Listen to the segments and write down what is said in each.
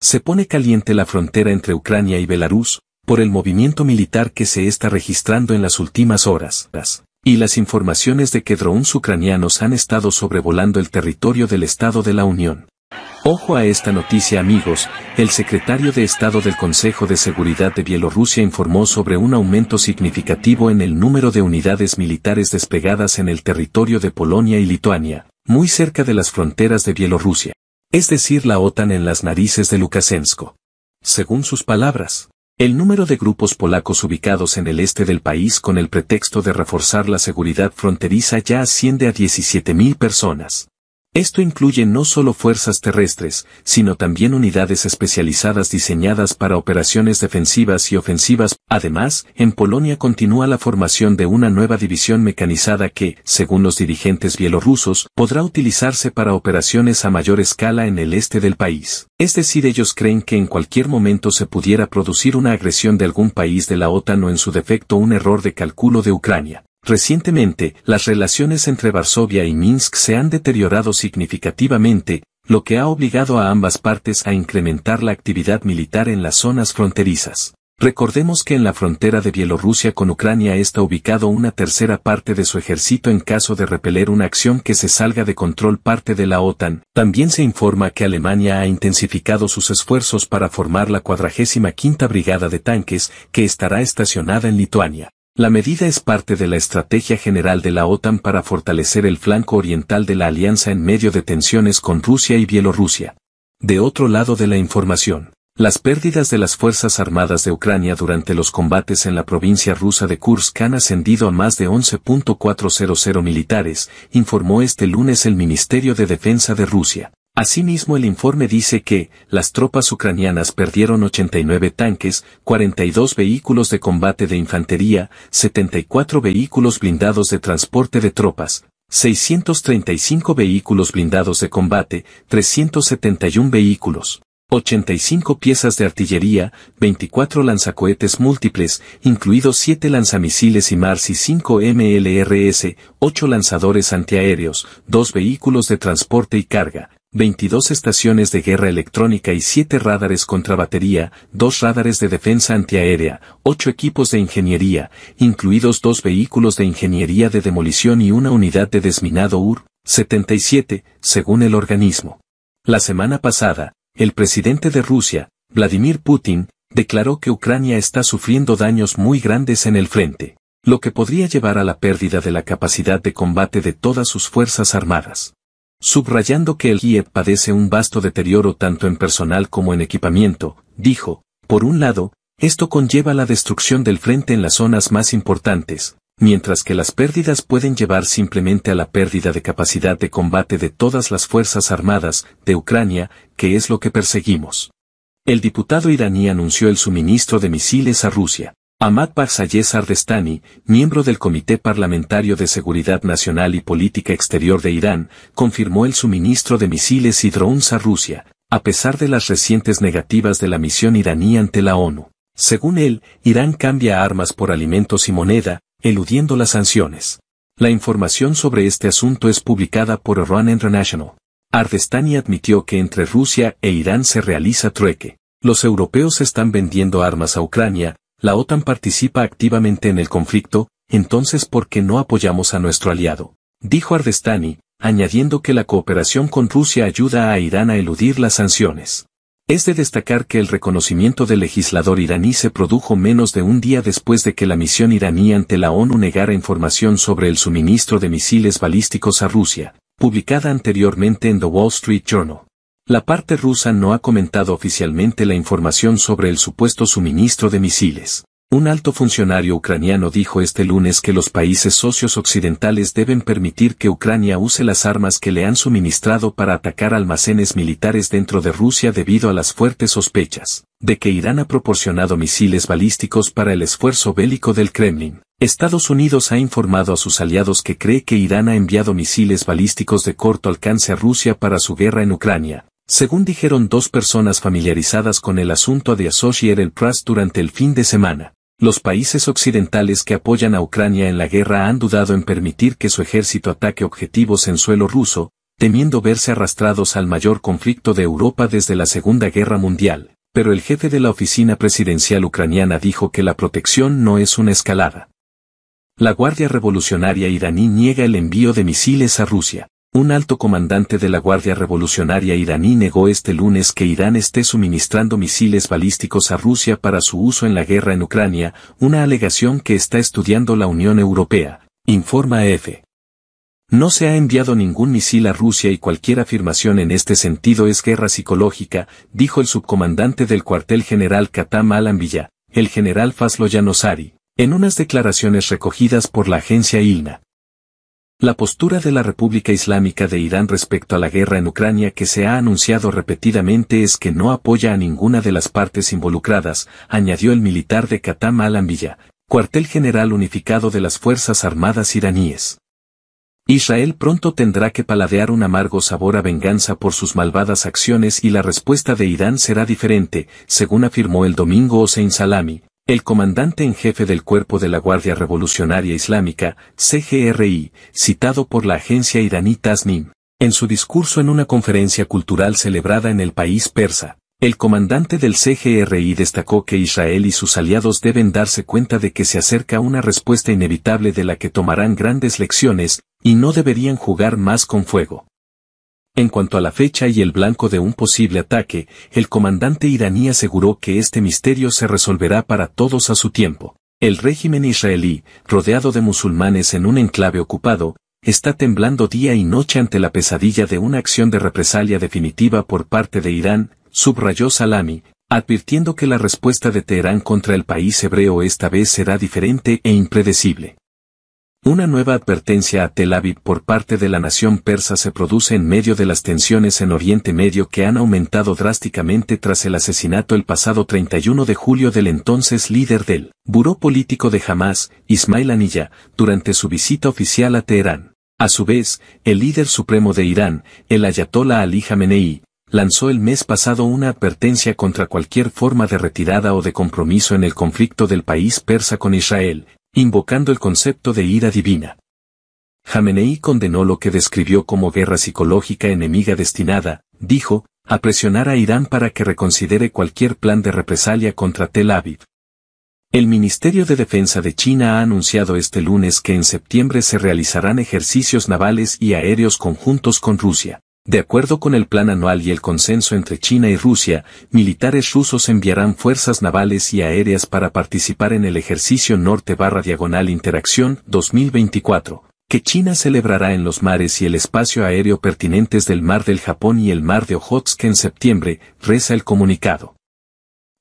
Se pone caliente la frontera entre Ucrania y Belarus, por el movimiento militar que se está registrando en las últimas horas, y las informaciones de que drones ucranianos han estado sobrevolando el territorio del Estado de la Unión. Ojo a esta noticia amigos, el secretario de Estado del Consejo de Seguridad de Bielorrusia informó sobre un aumento significativo en el número de unidades militares desplegadas en el territorio de Polonia y Lituania, muy cerca de las fronteras de Bielorrusia es decir la OTAN en las narices de Lukashenko. Según sus palabras, el número de grupos polacos ubicados en el este del país con el pretexto de reforzar la seguridad fronteriza ya asciende a 17.000 personas. Esto incluye no solo fuerzas terrestres, sino también unidades especializadas diseñadas para operaciones defensivas y ofensivas. Además, en Polonia continúa la formación de una nueva división mecanizada que, según los dirigentes bielorrusos, podrá utilizarse para operaciones a mayor escala en el este del país. Es decir, ellos creen que en cualquier momento se pudiera producir una agresión de algún país de la OTAN o en su defecto un error de cálculo de Ucrania. Recientemente, las relaciones entre Varsovia y Minsk se han deteriorado significativamente, lo que ha obligado a ambas partes a incrementar la actividad militar en las zonas fronterizas. Recordemos que en la frontera de Bielorrusia con Ucrania está ubicado una tercera parte de su ejército en caso de repeler una acción que se salga de control parte de la OTAN. También se informa que Alemania ha intensificado sus esfuerzos para formar la 45 Brigada de Tanques, que estará estacionada en Lituania. La medida es parte de la estrategia general de la OTAN para fortalecer el flanco oriental de la alianza en medio de tensiones con Rusia y Bielorrusia. De otro lado de la información, las pérdidas de las Fuerzas Armadas de Ucrania durante los combates en la provincia rusa de Kursk han ascendido a más de 11.400 militares, informó este lunes el Ministerio de Defensa de Rusia. Asimismo el informe dice que, las tropas ucranianas perdieron 89 tanques, 42 vehículos de combate de infantería, 74 vehículos blindados de transporte de tropas, 635 vehículos blindados de combate, 371 vehículos, 85 piezas de artillería, 24 lanzacohetes múltiples, incluidos 7 lanzamisiles y Mars y 5 MLRS, 8 lanzadores antiaéreos, 2 vehículos de transporte y carga, 22 estaciones de guerra electrónica y 7 radares contra batería, 2 radares de defensa antiaérea, 8 equipos de ingeniería, incluidos 2 vehículos de ingeniería de demolición y una unidad de desminado UR-77, según el organismo. La semana pasada, el presidente de Rusia, Vladimir Putin, declaró que Ucrania está sufriendo daños muy grandes en el frente, lo que podría llevar a la pérdida de la capacidad de combate de todas sus fuerzas armadas. Subrayando que el Kiev padece un vasto deterioro tanto en personal como en equipamiento, dijo, por un lado, esto conlleva la destrucción del frente en las zonas más importantes, mientras que las pérdidas pueden llevar simplemente a la pérdida de capacidad de combate de todas las Fuerzas Armadas de Ucrania, que es lo que perseguimos. El diputado iraní anunció el suministro de misiles a Rusia. Ahmad Barzayez Ardestani, miembro del Comité Parlamentario de Seguridad Nacional y Política Exterior de Irán, confirmó el suministro de misiles y drones a Rusia, a pesar de las recientes negativas de la misión iraní ante la ONU. Según él, Irán cambia armas por alimentos y moneda, eludiendo las sanciones. La información sobre este asunto es publicada por Iran International. Ardestani admitió que entre Rusia e Irán se realiza trueque. Los europeos están vendiendo armas a Ucrania, la OTAN participa activamente en el conflicto, entonces ¿por qué no apoyamos a nuestro aliado? Dijo Ardestani, añadiendo que la cooperación con Rusia ayuda a Irán a eludir las sanciones. Es de destacar que el reconocimiento del legislador iraní se produjo menos de un día después de que la misión iraní ante la ONU negara información sobre el suministro de misiles balísticos a Rusia, publicada anteriormente en The Wall Street Journal. La parte rusa no ha comentado oficialmente la información sobre el supuesto suministro de misiles. Un alto funcionario ucraniano dijo este lunes que los países socios occidentales deben permitir que Ucrania use las armas que le han suministrado para atacar almacenes militares dentro de Rusia debido a las fuertes sospechas de que Irán ha proporcionado misiles balísticos para el esfuerzo bélico del Kremlin. Estados Unidos ha informado a sus aliados que cree que Irán ha enviado misiles balísticos de corto alcance a Rusia para su guerra en Ucrania, según dijeron dos personas familiarizadas con el asunto de el Press durante el fin de semana, los países occidentales que apoyan a Ucrania en la guerra han dudado en permitir que su ejército ataque objetivos en suelo ruso, temiendo verse arrastrados al mayor conflicto de Europa desde la Segunda Guerra Mundial, pero el jefe de la oficina presidencial ucraniana dijo que la protección no es una escalada. La Guardia Revolucionaria iraní niega el envío de misiles a Rusia. Un alto comandante de la Guardia Revolucionaria iraní negó este lunes que Irán esté suministrando misiles balísticos a Rusia para su uso en la guerra en Ucrania, una alegación que está estudiando la Unión Europea, informa EFE. No se ha enviado ningún misil a Rusia y cualquier afirmación en este sentido es guerra psicológica, dijo el subcomandante del cuartel general Katam Alambilla, el general Fazlo Yanosari, en unas declaraciones recogidas por la agencia ILNA. La postura de la República Islámica de Irán respecto a la guerra en Ucrania que se ha anunciado repetidamente es que no apoya a ninguna de las partes involucradas, añadió el militar de Qatam al-Anbiya, cuartel general unificado de las Fuerzas Armadas iraníes. Israel pronto tendrá que paladear un amargo sabor a venganza por sus malvadas acciones y la respuesta de Irán será diferente, según afirmó el domingo Hossein Salami, el comandante en jefe del cuerpo de la Guardia Revolucionaria Islámica, CGRI, citado por la agencia iraní Tasnim, en su discurso en una conferencia cultural celebrada en el país persa, el comandante del CGRI destacó que Israel y sus aliados deben darse cuenta de que se acerca una respuesta inevitable de la que tomarán grandes lecciones, y no deberían jugar más con fuego. En cuanto a la fecha y el blanco de un posible ataque, el comandante iraní aseguró que este misterio se resolverá para todos a su tiempo. El régimen israelí, rodeado de musulmanes en un enclave ocupado, está temblando día y noche ante la pesadilla de una acción de represalia definitiva por parte de Irán, subrayó Salami, advirtiendo que la respuesta de Teherán contra el país hebreo esta vez será diferente e impredecible. Una nueva advertencia a Tel Aviv por parte de la nación persa se produce en medio de las tensiones en Oriente Medio que han aumentado drásticamente tras el asesinato el pasado 31 de julio del entonces líder del Buró Político de Hamas, Ismail Aniyah, durante su visita oficial a Teherán. A su vez, el líder supremo de Irán, el ayatollah Ali Khamenei, lanzó el mes pasado una advertencia contra cualquier forma de retirada o de compromiso en el conflicto del país persa con Israel, invocando el concepto de ira divina. Jamenei condenó lo que describió como guerra psicológica enemiga destinada, dijo, a presionar a Irán para que reconsidere cualquier plan de represalia contra Tel Aviv. El Ministerio de Defensa de China ha anunciado este lunes que en septiembre se realizarán ejercicios navales y aéreos conjuntos con Rusia. De acuerdo con el plan anual y el consenso entre China y Rusia, militares rusos enviarán fuerzas navales y aéreas para participar en el ejercicio Norte barra Diagonal Interacción 2024, que China celebrará en los mares y el espacio aéreo pertinentes del Mar del Japón y el Mar de Ojotsk en septiembre, reza el comunicado.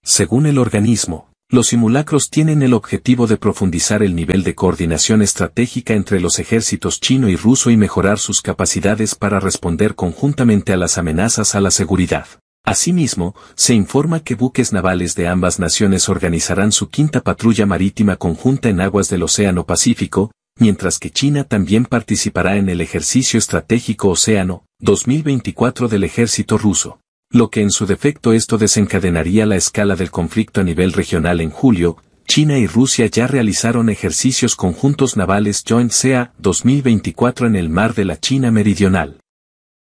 Según el organismo, los simulacros tienen el objetivo de profundizar el nivel de coordinación estratégica entre los ejércitos chino y ruso y mejorar sus capacidades para responder conjuntamente a las amenazas a la seguridad. Asimismo, se informa que buques navales de ambas naciones organizarán su quinta patrulla marítima conjunta en aguas del Océano Pacífico, mientras que China también participará en el ejercicio estratégico Océano 2024 del ejército ruso lo que en su defecto esto desencadenaría la escala del conflicto a nivel regional en julio, China y Rusia ya realizaron ejercicios conjuntos navales Joint SEA 2024 en el mar de la China Meridional.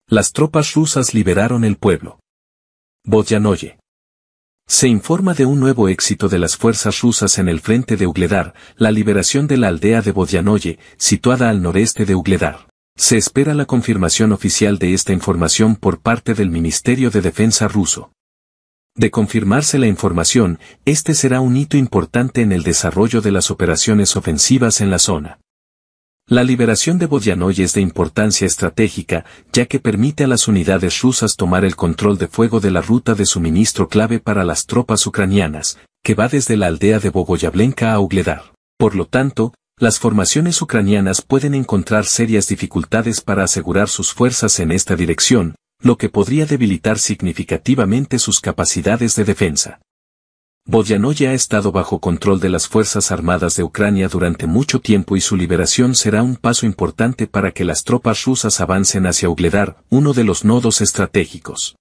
Las tropas rusas liberaron el pueblo. Bodianoye. Se informa de un nuevo éxito de las fuerzas rusas en el frente de Ugledar, la liberación de la aldea de Bodianoye, situada al noreste de Ugledar. Se espera la confirmación oficial de esta información por parte del Ministerio de Defensa ruso. De confirmarse la información, este será un hito importante en el desarrollo de las operaciones ofensivas en la zona. La liberación de Bodianoy es de importancia estratégica, ya que permite a las unidades rusas tomar el control de fuego de la ruta de suministro clave para las tropas ucranianas, que va desde la aldea de Bogoyablenka a Ugledar. Por lo tanto, las formaciones ucranianas pueden encontrar serias dificultades para asegurar sus fuerzas en esta dirección, lo que podría debilitar significativamente sus capacidades de defensa. ya ha estado bajo control de las Fuerzas Armadas de Ucrania durante mucho tiempo y su liberación será un paso importante para que las tropas rusas avancen hacia Ugledar, uno de los nodos estratégicos.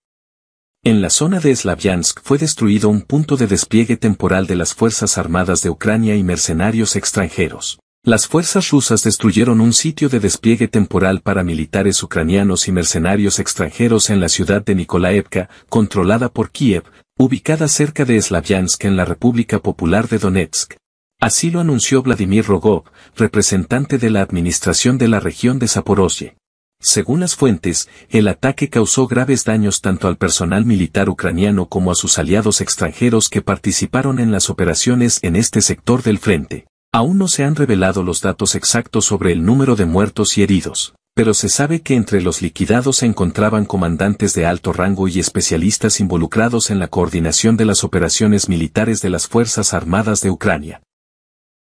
En la zona de Slavyansk fue destruido un punto de despliegue temporal de las Fuerzas Armadas de Ucrania y mercenarios extranjeros. Las fuerzas rusas destruyeron un sitio de despliegue temporal para militares ucranianos y mercenarios extranjeros en la ciudad de Nikolaevka, controlada por Kiev, ubicada cerca de Slavyansk en la República Popular de Donetsk. Así lo anunció Vladimir Rogov, representante de la administración de la región de Zaporozhye. Según las fuentes, el ataque causó graves daños tanto al personal militar ucraniano como a sus aliados extranjeros que participaron en las operaciones en este sector del frente. Aún no se han revelado los datos exactos sobre el número de muertos y heridos, pero se sabe que entre los liquidados se encontraban comandantes de alto rango y especialistas involucrados en la coordinación de las operaciones militares de las Fuerzas Armadas de Ucrania.